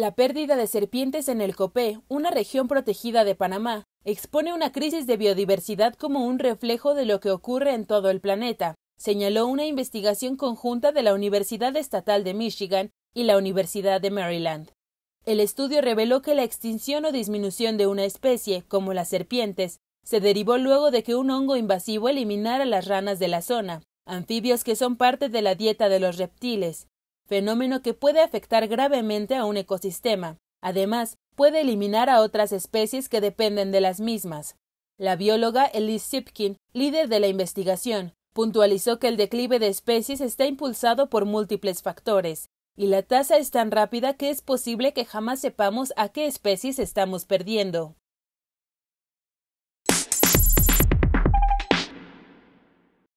La pérdida de serpientes en el Copé, una región protegida de Panamá, expone una crisis de biodiversidad como un reflejo de lo que ocurre en todo el planeta, señaló una investigación conjunta de la Universidad Estatal de Michigan y la Universidad de Maryland. El estudio reveló que la extinción o disminución de una especie, como las serpientes, se derivó luego de que un hongo invasivo eliminara las ranas de la zona, anfibios que son parte de la dieta de los reptiles, fenómeno que puede afectar gravemente a un ecosistema. Además, puede eliminar a otras especies que dependen de las mismas. La bióloga Elise Sipkin, líder de la investigación, puntualizó que el declive de especies está impulsado por múltiples factores, y la tasa es tan rápida que es posible que jamás sepamos a qué especies estamos perdiendo.